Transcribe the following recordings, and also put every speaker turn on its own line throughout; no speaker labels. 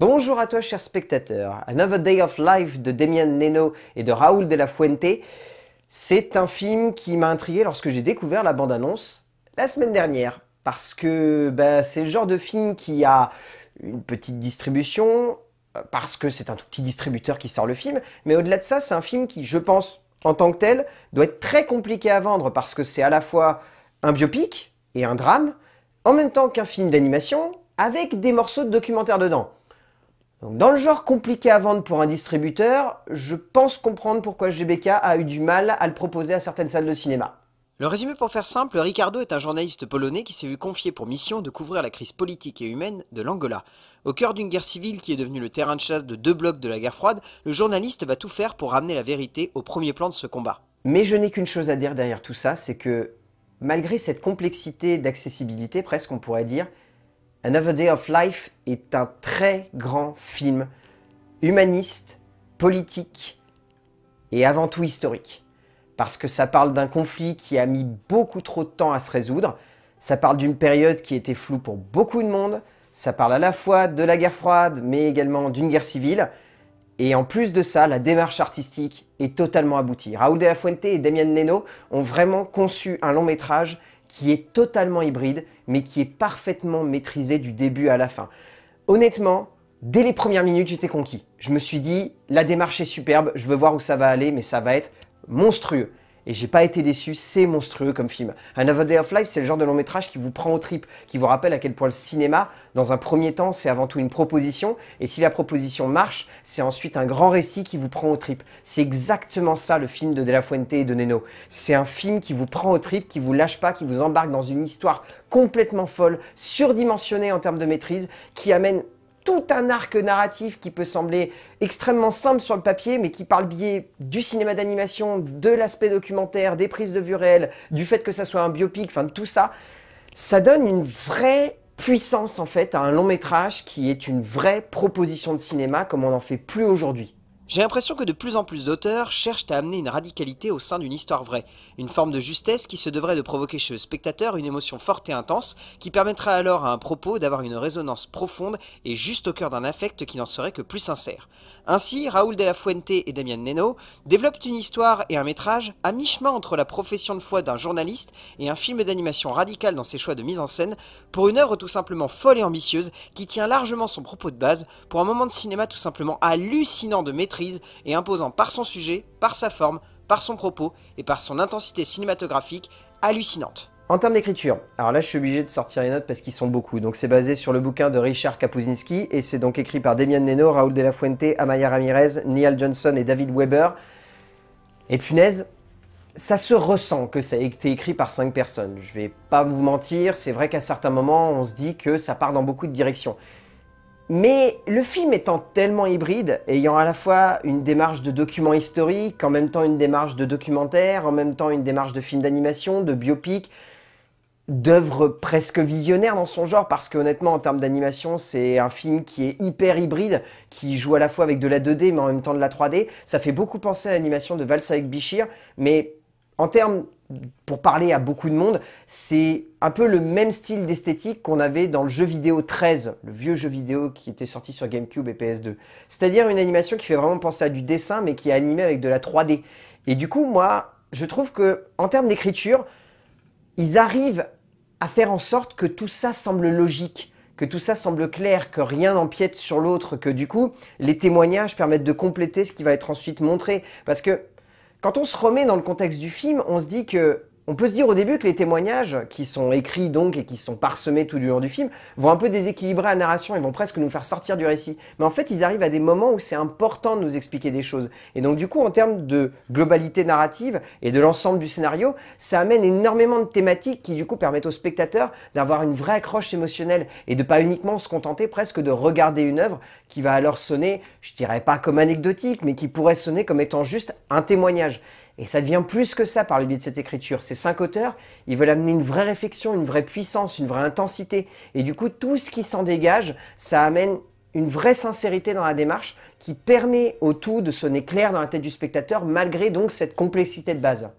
Bonjour à toi chers spectateurs, Another Day of Life de Damien Neno et de Raoul de la Fuente, c'est un film qui m'a intrigué lorsque j'ai découvert la bande-annonce la semaine dernière, parce que ben, c'est le genre de film qui a une petite distribution, parce que c'est un tout petit distributeur qui sort le film, mais au-delà de ça c'est un film qui je pense en tant que tel doit être très compliqué à vendre, parce que c'est à la fois un biopic et un drame, en même temps qu'un film d'animation, avec des morceaux de documentaire dedans dans le genre compliqué à vendre pour un distributeur, je pense comprendre pourquoi GBK a eu du mal à le proposer à certaines salles de cinéma. Le résumé pour faire simple, Ricardo est un journaliste polonais qui s'est vu confier pour mission de couvrir la crise politique et humaine de l'Angola. Au cœur d'une guerre civile qui est devenue le terrain de chasse de deux blocs de la guerre froide, le journaliste va tout faire pour ramener la vérité au premier plan de ce combat. Mais je n'ai qu'une chose à dire derrière tout ça, c'est que malgré cette complexité d'accessibilité, presque on pourrait dire, Another Day of Life est un très grand film humaniste, politique et avant tout historique. Parce que ça parle d'un conflit qui a mis beaucoup trop de temps à se résoudre, ça parle d'une période qui était floue pour beaucoup de monde, ça parle à la fois de la guerre froide mais également d'une guerre civile, et en plus de ça, la démarche artistique est totalement aboutie. Raoul de la Fuente et Damien Neno ont vraiment conçu un long métrage qui est totalement hybride, mais qui est parfaitement maîtrisé du début à la fin. Honnêtement, dès les premières minutes, j'étais conquis. Je me suis dit, la démarche est superbe, je veux voir où ça va aller, mais ça va être monstrueux. Et j'ai pas été déçu, c'est monstrueux comme film. Another Day of Life, c'est le genre de long métrage qui vous prend au trip, qui vous rappelle à quel point le cinéma, dans un premier temps, c'est avant tout une proposition, et si la proposition marche, c'est ensuite un grand récit qui vous prend au trip. C'est exactement ça le film de De Fuente et de Neno. C'est un film qui vous prend au trip, qui vous lâche pas, qui vous embarque dans une histoire complètement folle, surdimensionnée en termes de maîtrise, qui amène tout un arc narratif qui peut sembler extrêmement simple sur le papier, mais qui par le biais du cinéma d'animation, de l'aspect documentaire, des prises de vue réelles, du fait que ça soit un biopic, enfin tout ça, ça donne une vraie puissance en fait à un long métrage qui est une vraie proposition de cinéma comme on n'en fait plus aujourd'hui. J'ai l'impression que de plus en plus d'auteurs cherchent à amener une radicalité au sein d'une histoire vraie, une forme de justesse qui se devrait de provoquer chez le spectateur une émotion forte et intense, qui permettra alors à un propos d'avoir une résonance profonde et juste au cœur d'un affect qui n'en serait que plus sincère. Ainsi, Raoul de la Fuente et Damien Neno développent une histoire et un métrage à mi-chemin entre la profession de foi d'un journaliste et un film d'animation radical dans ses choix de mise en scène, pour une œuvre tout simplement folle et ambitieuse qui tient largement son propos de base, pour un moment de cinéma tout simplement hallucinant de métrage et imposant par son sujet, par sa forme, par son propos et par son intensité cinématographique hallucinante. En termes d'écriture, alors là je suis obligé de sortir les notes parce qu'ils sont beaucoup, donc c'est basé sur le bouquin de Richard Kapuzinski, et c'est donc écrit par Demian Neno, Raul de la Fuente, Amaya Ramirez, Neil Johnson et David Weber. Et punaise, ça se ressent que ça a été écrit par cinq personnes. Je vais pas vous mentir, c'est vrai qu'à certains moments on se dit que ça part dans beaucoup de directions. Mais le film étant tellement hybride, ayant à la fois une démarche de document historique, en même temps une démarche de documentaire, en même temps une démarche de film d'animation, de biopic, d'œuvre presque visionnaire dans son genre, parce que honnêtement, en termes d'animation, c'est un film qui est hyper hybride, qui joue à la fois avec de la 2D, mais en même temps de la 3D. Ça fait beaucoup penser à l'animation de avec Bichir, mais en termes pour parler à beaucoup de monde, c'est un peu le même style d'esthétique qu'on avait dans le jeu vidéo 13, le vieux jeu vidéo qui était sorti sur GameCube et PS2. C'est-à-dire une animation qui fait vraiment penser à du dessin, mais qui est animée avec de la 3D. Et du coup, moi, je trouve que en termes d'écriture, ils arrivent à faire en sorte que tout ça semble logique, que tout ça semble clair, que rien n'empiète sur l'autre, que du coup, les témoignages permettent de compléter ce qui va être ensuite montré. Parce que quand on se remet dans le contexte du film, on se dit que on peut se dire au début que les témoignages, qui sont écrits donc et qui sont parsemés tout du long du film, vont un peu déséquilibrer la narration et vont presque nous faire sortir du récit. Mais en fait, ils arrivent à des moments où c'est important de nous expliquer des choses. Et donc du coup, en termes de globalité narrative et de l'ensemble du scénario, ça amène énormément de thématiques qui du coup permettent au spectateur d'avoir une vraie accroche émotionnelle et de pas uniquement se contenter presque de regarder une œuvre qui va alors sonner, je dirais pas comme anecdotique, mais qui pourrait sonner comme étant juste un témoignage. Et ça devient plus que ça par le biais de cette écriture. Ces cinq auteurs, ils veulent amener une vraie réflexion, une vraie puissance, une vraie intensité. Et du coup, tout ce qui s'en dégage, ça amène une vraie sincérité dans la démarche qui permet au tout de sonner clair dans la tête du spectateur malgré donc cette complexité de base.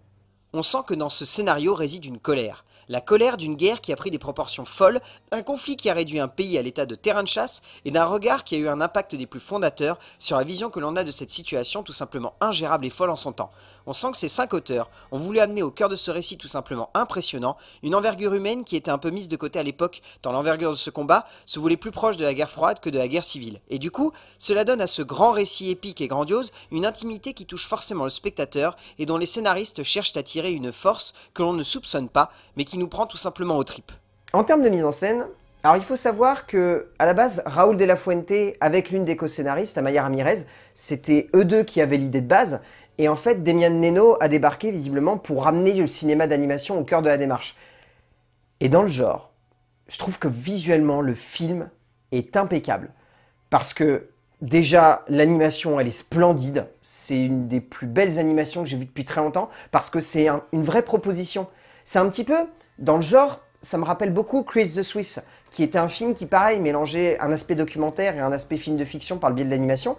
On sent que dans ce scénario réside une colère, la colère d'une guerre qui a pris des proportions folles, un conflit qui a réduit un pays à l'état de terrain de chasse et d'un regard qui a eu un impact des plus fondateurs sur la vision que l'on a de cette situation tout simplement ingérable et folle en son temps. On sent que ces cinq auteurs ont voulu amener au cœur de ce récit tout simplement impressionnant une envergure humaine qui était un peu mise de côté à l'époque tant l'envergure de ce combat se voulait plus proche de la guerre froide que de la guerre civile. Et du coup, cela donne à ce grand récit épique et grandiose une intimité qui touche forcément le spectateur et dont les scénaristes cherchent à tirer une force que l'on ne soupçonne pas mais qui nous prend tout simplement au trip. En termes de mise en scène, alors il faut savoir que à la base, Raoul de la Fuente avec l'une des co-scénaristes, Amaya Ramirez, c'était eux deux qui avaient l'idée de base. Et en fait, Demian Neno a débarqué visiblement pour ramener le cinéma d'animation au cœur de la démarche. Et dans le genre, je trouve que visuellement, le film est impeccable. Parce que déjà, l'animation, elle est splendide. C'est une des plus belles animations que j'ai vues depuis très longtemps. Parce que c'est une vraie proposition. C'est un petit peu dans le genre, ça me rappelle beaucoup Chris the Swiss, qui était un film qui, pareil, mélangeait un aspect documentaire et un aspect film de fiction par le biais de l'animation.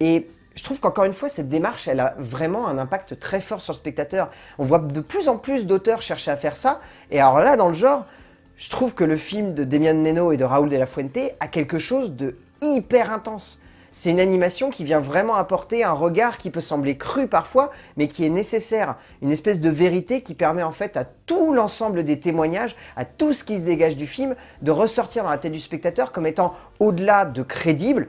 Et je trouve qu'encore une fois, cette démarche, elle a vraiment un impact très fort sur le spectateur. On voit de plus en plus d'auteurs chercher à faire ça. Et alors là, dans le genre, je trouve que le film de Demian Neno et de Raoul de la Fuente a quelque chose de hyper intense. C'est une animation qui vient vraiment apporter un regard qui peut sembler cru parfois, mais qui est nécessaire. Une espèce de vérité qui permet en fait à tout l'ensemble des témoignages, à tout ce qui se dégage du film, de ressortir dans la tête du spectateur comme étant, au-delà de crédible,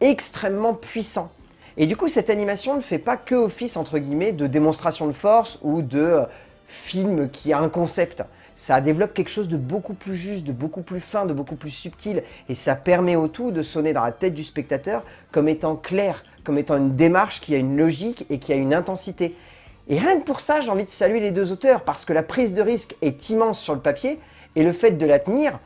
extrêmement puissant. Et du coup, cette animation ne fait pas que office, entre guillemets, de démonstration de force ou de euh, film qui a un concept ça développe quelque chose de beaucoup plus juste, de beaucoup plus fin, de beaucoup plus subtil, et ça permet au tout de sonner dans la tête du spectateur comme étant clair, comme étant une démarche qui a une logique et qui a une intensité. Et rien que pour ça, j'ai envie de saluer les deux auteurs, parce que la prise de risque est immense sur le papier, et le fait de la tenir,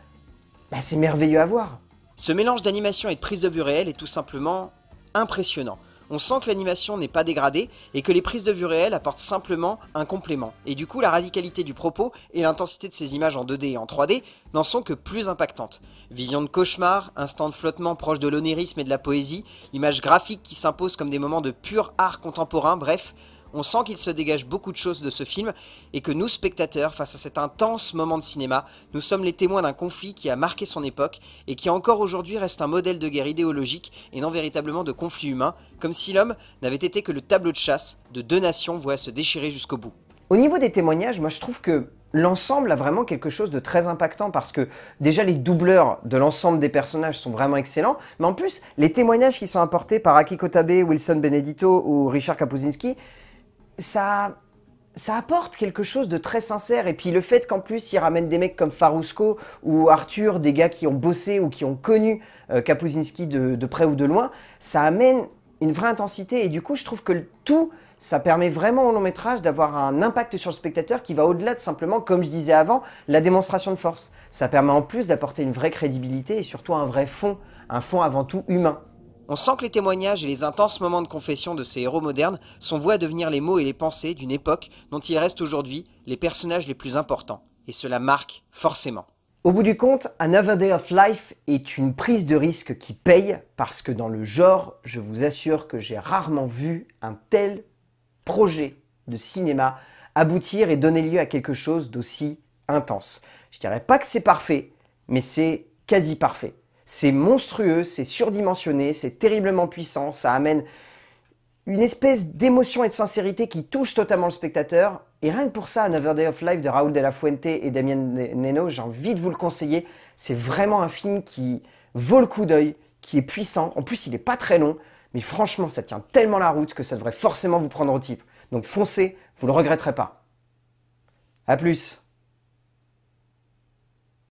bah, c'est merveilleux à voir. Ce mélange d'animation et de prise de vue réelle est tout simplement impressionnant on sent que l'animation n'est pas dégradée et que les prises de vue réelles apportent simplement un complément. Et du coup, la radicalité du propos et l'intensité de ces images en 2D et en 3D n'en sont que plus impactantes. Vision de cauchemar, instant de flottement proche de l'onérisme et de la poésie, images graphiques qui s'imposent comme des moments de pur art contemporain, bref, on sent qu'il se dégage beaucoup de choses de ce film et que nous, spectateurs, face à cet intense moment de cinéma, nous sommes les témoins d'un conflit qui a marqué son époque et qui encore aujourd'hui reste un modèle de guerre idéologique et non véritablement de conflit humain, comme si l'homme n'avait été que le tableau de chasse de deux nations vouées se déchirer jusqu'au bout. Au niveau des témoignages, moi je trouve que l'ensemble a vraiment quelque chose de très impactant parce que déjà les doubleurs de l'ensemble des personnages sont vraiment excellents, mais en plus les témoignages qui sont apportés par Akiko Tabe, Wilson Benedito ou Richard Kapuzinski ça, apporte quelque chose de très sincère. Et puis le fait qu'en plus, ils ramènent des mecs comme Farusco ou Arthur, des gars qui ont bossé ou qui ont connu euh, Kapuzinski de, de, près ou de loin, ça amène une vraie intensité. Et du coup, je trouve que le tout, ça permet vraiment au long métrage d'avoir un impact sur le spectateur qui va au-delà de simplement, comme je disais avant, la démonstration de force. Ça permet en plus d'apporter une vraie crédibilité et surtout un vrai fond, un fond avant tout humain. On sent que les témoignages et les intenses moments de confession de ces héros modernes sont voués à devenir les mots et les pensées d'une époque dont ils restent aujourd'hui les personnages les plus importants. Et cela marque forcément. Au bout du compte, Another Day of Life est une prise de risque qui paye parce que dans le genre, je vous assure que j'ai rarement vu un tel projet de cinéma aboutir et donner lieu à quelque chose d'aussi intense. Je dirais pas que c'est parfait, mais c'est quasi parfait. C'est monstrueux, c'est surdimensionné, c'est terriblement puissant, ça amène une espèce d'émotion et de sincérité qui touche totalement le spectateur. Et rien que pour ça, Another Day of Life de Raoul de la Fuente et Damien Neno, j'ai envie de vous le conseiller. C'est vraiment un film qui vaut le coup d'œil, qui est puissant. En plus, il n'est pas très long, mais franchement, ça tient tellement la route que ça devrait forcément vous prendre au type. Donc foncez, vous ne le regretterez pas. A plus